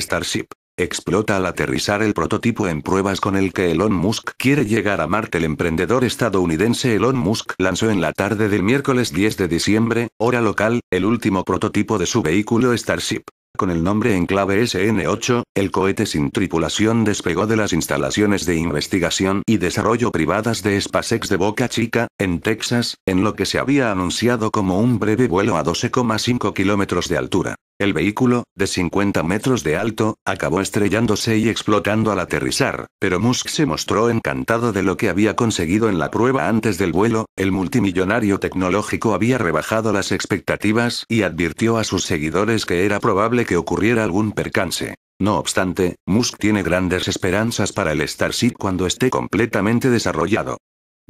Starship. Explota al aterrizar el prototipo en pruebas con el que Elon Musk quiere llegar a Marte. El emprendedor estadounidense Elon Musk lanzó en la tarde del miércoles 10 de diciembre, hora local, el último prototipo de su vehículo Starship. Con el nombre en clave SN8, el cohete sin tripulación despegó de las instalaciones de investigación y desarrollo privadas de SpaceX de Boca Chica, en Texas, en lo que se había anunciado como un breve vuelo a 12,5 kilómetros de altura. El vehículo, de 50 metros de alto, acabó estrellándose y explotando al aterrizar, pero Musk se mostró encantado de lo que había conseguido en la prueba antes del vuelo, el multimillonario tecnológico había rebajado las expectativas y advirtió a sus seguidores que era probable que ocurriera algún percance. No obstante, Musk tiene grandes esperanzas para el Starship cuando esté completamente desarrollado.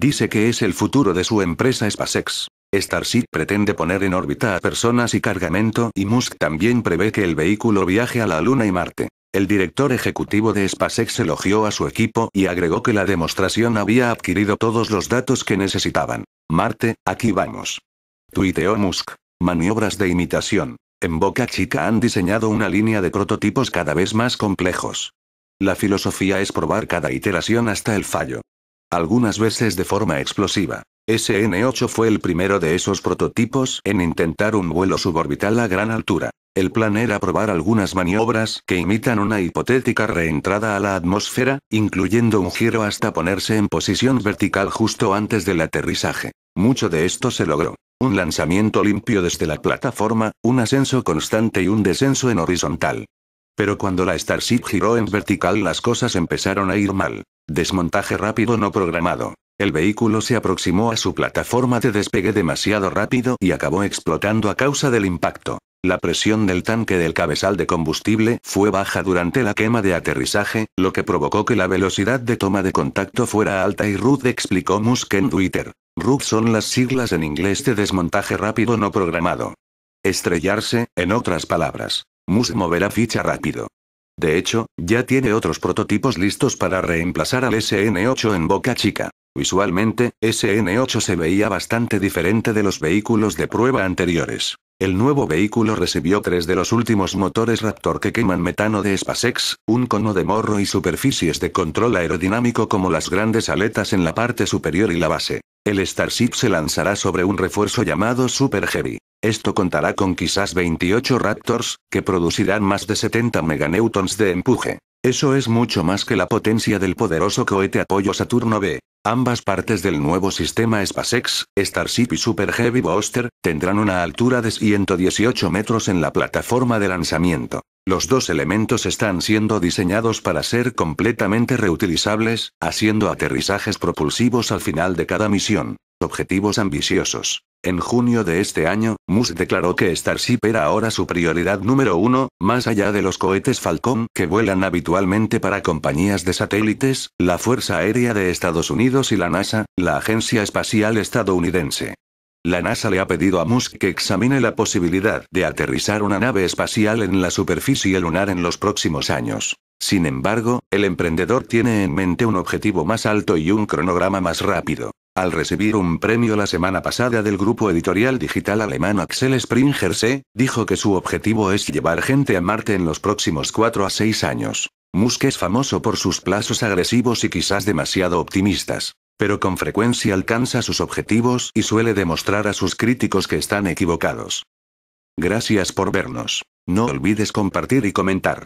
Dice que es el futuro de su empresa SpaceX. Starship pretende poner en órbita a personas y cargamento y Musk también prevé que el vehículo viaje a la Luna y Marte. El director ejecutivo de SpaceX elogió a su equipo y agregó que la demostración había adquirido todos los datos que necesitaban. Marte, aquí vamos. Tuiteó Musk. Maniobras de imitación. En Boca Chica han diseñado una línea de prototipos cada vez más complejos. La filosofía es probar cada iteración hasta el fallo algunas veces de forma explosiva. SN8 fue el primero de esos prototipos en intentar un vuelo suborbital a gran altura. El plan era probar algunas maniobras que imitan una hipotética reentrada a la atmósfera, incluyendo un giro hasta ponerse en posición vertical justo antes del aterrizaje. Mucho de esto se logró. Un lanzamiento limpio desde la plataforma, un ascenso constante y un descenso en horizontal. Pero cuando la Starship giró en vertical las cosas empezaron a ir mal. Desmontaje rápido no programado. El vehículo se aproximó a su plataforma de despegue demasiado rápido y acabó explotando a causa del impacto. La presión del tanque del cabezal de combustible fue baja durante la quema de aterrizaje, lo que provocó que la velocidad de toma de contacto fuera alta y Ruth explicó Musk en Twitter. Ruth son las siglas en inglés de desmontaje rápido no programado. Estrellarse, en otras palabras. Musk moverá ficha rápido. De hecho, ya tiene otros prototipos listos para reemplazar al SN8 en Boca Chica. Visualmente, SN8 se veía bastante diferente de los vehículos de prueba anteriores. El nuevo vehículo recibió tres de los últimos motores Raptor que queman metano de SpaceX, un cono de morro y superficies de control aerodinámico como las grandes aletas en la parte superior y la base. El Starship se lanzará sobre un refuerzo llamado Super Heavy. Esto contará con quizás 28 Raptors, que producirán más de 70 meganewtons de empuje. Eso es mucho más que la potencia del poderoso cohete apoyo Saturno B. Ambas partes del nuevo sistema SpaceX, Starship y Super Heavy Booster, tendrán una altura de 118 metros en la plataforma de lanzamiento. Los dos elementos están siendo diseñados para ser completamente reutilizables, haciendo aterrizajes propulsivos al final de cada misión objetivos ambiciosos. En junio de este año, Musk declaró que Starship era ahora su prioridad número uno, más allá de los cohetes Falcon que vuelan habitualmente para compañías de satélites, la Fuerza Aérea de Estados Unidos y la NASA, la Agencia Espacial Estadounidense. La NASA le ha pedido a Musk que examine la posibilidad de aterrizar una nave espacial en la superficie lunar en los próximos años. Sin embargo, el emprendedor tiene en mente un objetivo más alto y un cronograma más rápido. Al recibir un premio la semana pasada del grupo editorial digital alemán Axel Springer dijo que su objetivo es llevar gente a Marte en los próximos 4 a 6 años. Musk es famoso por sus plazos agresivos y quizás demasiado optimistas. Pero con frecuencia alcanza sus objetivos y suele demostrar a sus críticos que están equivocados. Gracias por vernos. No olvides compartir y comentar.